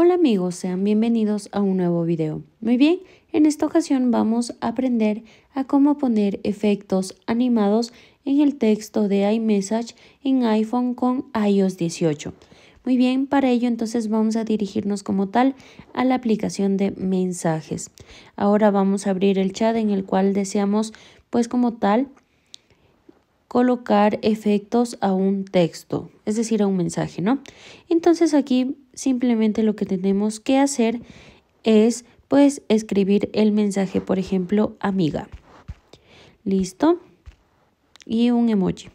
Hola amigos, sean bienvenidos a un nuevo video. Muy bien, en esta ocasión vamos a aprender a cómo poner efectos animados en el texto de iMessage en iPhone con iOS 18. Muy bien, para ello entonces vamos a dirigirnos como tal a la aplicación de mensajes. Ahora vamos a abrir el chat en el cual deseamos pues como tal colocar efectos a un texto, es decir, a un mensaje, ¿no? Entonces aquí simplemente lo que tenemos que hacer es pues escribir el mensaje, por ejemplo, amiga. Listo. Y un emoji.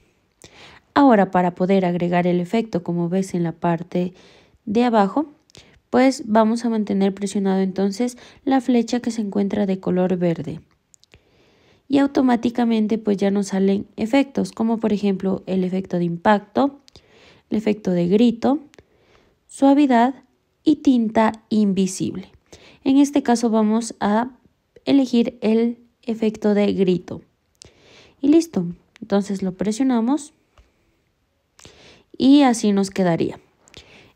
Ahora, para poder agregar el efecto, como ves en la parte de abajo, pues vamos a mantener presionado entonces la flecha que se encuentra de color verde y automáticamente pues ya nos salen efectos, como por ejemplo el efecto de impacto, el efecto de grito, suavidad y tinta invisible. En este caso vamos a elegir el efecto de grito. Y listo, entonces lo presionamos y así nos quedaría.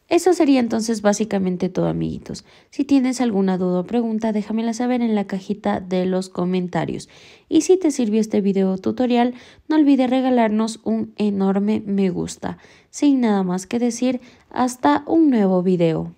Eso sería entonces básicamente todo amiguitos. Si tienes alguna duda o pregunta déjamela saber en la cajita de los comentarios. Y si te sirvió este video tutorial no olvides regalarnos un enorme me gusta. Sin nada más que decir, hasta un nuevo video.